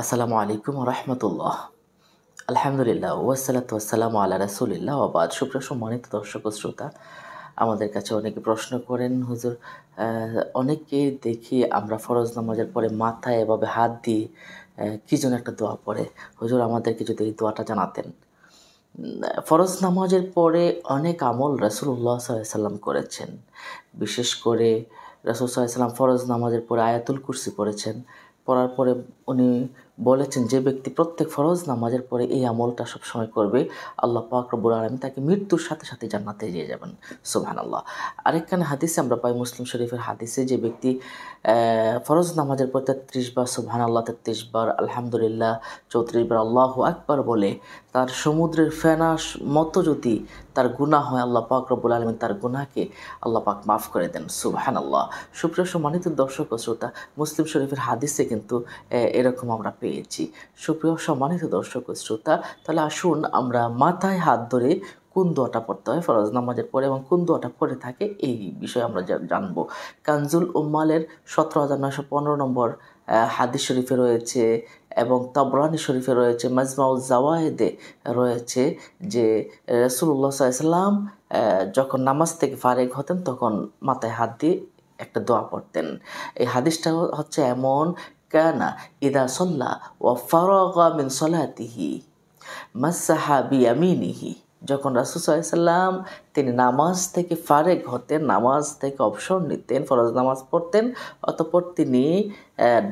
আসসালামু আলাইকুম রহমতুল্লাহ আলহামদুলিল্লাহ ওয়াসালাম আল্লাহ রাসুলিল্লাহ আবাদ সুপ্রিয় সম্মানিত দর্শক শ্রোতা আমাদের কাছে অনেকে প্রশ্ন করেন হুজুর অনেকে দেখি আমরা ফরজ নামাজের পরে মাথায় এভাবে হাত দিয়ে কী যেন একটা দোয়া পড়ে হুজুর আমাদেরকে যদি এই দোয়াটা জানাতেন ফরজ নামাজের পরে অনেক আমল রসুল্লাহ সাল্লাম করেছেন বিশেষ করে রসুল সাল্লাম ফরজ নামাজের পরে আয়াতুল কুরসি পড়েছেন পড়ার পরে উনি বলেছেন যে ব্যক্তি প্রত্যেক ফরজ নামাজের পরে এই আমলটা সবসময় করবে আল্লাহ পাক রব্বুল আলমী তাকে মৃত্যুর সাথে সাথে জান্নাতে দিয়ে যাবেন সুবহান আল্লাহ আরেকখানে হাদিসে আমরা পাই মুসলিম শরীফের হাদিসে যে ব্যক্তি ফরজ নামাজের পর তেত্রিশ বার সুবহান আল্লাহ তেত্রিশ বার আলহামদুলিল্লাহ চৌত্রিশ বার আল্লাহ আকবার বলে তার সমুদ্রের ফেনাস মতো যদি তার গুণা হয় আল্লাহ পাক রব্বুল তার গুণাকে আল্লাহ পাক মাফ করে দেন সুবহান আল্লাহ সুপ্রিয় সম্মানিত দর্শক ও শ্রোতা মুসলিম শরীফের হাদিসে কিন্তু এরকম আমরা পেয়েছি সুপ্রিয় সম্মানিত দর্শক শ্রোতা তাহলে আসুন আমরা মাথায় হাত ধরে কোন দোয়াটা পড়তে হয় ফরজ নামাজের পরে এবং কোন দোয়াটা পড়ে থাকে এই বিষয়ে আমরা জানব কানজুল উম্মালের সতেরো হাজার নয়শো পনেরো নম্বর হাদিস শরীফে রয়েছে এবং তাবরানি শরীফে রয়েছে মাজমাউল জাওয়ায়েদে রয়েছে যে রসুল্লাহ সাল্লাম যখন নামাজ থেকে ফারেক হতেন তখন মাথায় হাত দিয়ে একটা দোয়া পড়তেন এই হাদিসটা হচ্ছে এমন كان إذا صلى ও من صلاته সলাতিহি بيمينه যখন রাসুল সাল্লাম তিনি নামাজ থেকে ফারেক হতেন নামাজ থেকে অবসর নিতেন ফরজ নামাজ পড়তেন অতপর তিনি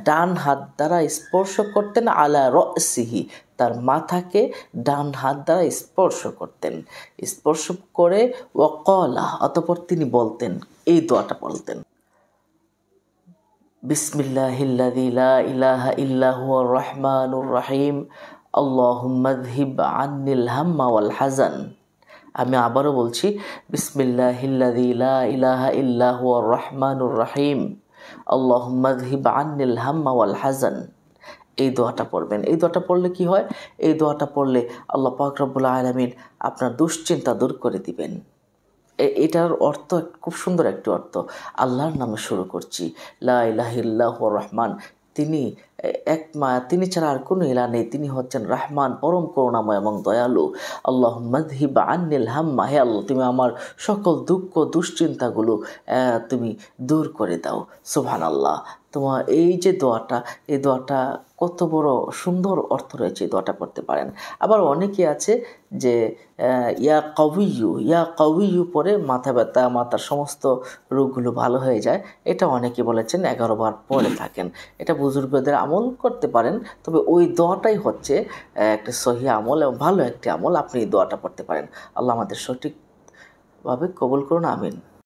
ডান হাত দ্বারা স্পর্শ করতেন আলা রসিহি তার মাথাকে ডান হাত দ্বারা স্পর্শ করতেন স্পর্শ করে ও কলা অতপর তিনি বলতেন এই দোয়াটা বলতেন বিসমিল্লাহিল্লাযী লা ইলাহা ইল্লা রহমানুর রহিম আল্লাহুম্মা যহিব আন্নিল হাম্মা ওয়াল হাজান আমি আবারও বলছি বিসমিল্লাহিল্লাযী ইলাহা রহমানুর রহিম হাজান এই দোয়াটা পড়বেন এই দোয়াটা পড়লে কি হয় এই দোয়াটা পড়লে আল্লাহ পাক রব্বুল আপনার দুশ্চিন্তা দূর করে দিবেন এটার অর্থ খুব সুন্দর একটি অর্থ আল্লাহর নামে শুরু করছি লাহিল্লাহ রহমান তিনি এক মা তিনি ছাড়া আর কোনো ইলা নেই তিনি হচ্ছেন রাহমান পরম করুণাময় এবং দয়ালু আল্লাহ মদহিব আন্নিল হাম্মা হে আল্লাহ তুমি আমার সকল দুঃখ দুশ্চিন্তাগুলো তুমি দূর করে দাও সোহান আল্লাহ তোমার এই যে দোয়াটা এই দোয়াটা কত বড় সুন্দর অর্থ রয়েছে এই দোয়াটা পড়তে পারেন আবার অনেকে আছে যে ইয়া কবিউ ইয়া কবিউ পরে মাথা ব্যথা মাথার সমস্ত রোগগুলো ভালো হয়ে যায় এটা অনেকে বলেছেন এগারো বার পরে থাকেন এটা বুজুর্গদের আমল করতে পারেন তবে ওই দোয়াটাই হচ্ছে একটা সহি আমল এবং ভালো একটি আমল আপনি এই দোয়াটা পড়তে পারেন আল্লাহ আমাদের সঠিকভাবে কবুল করুন আমিন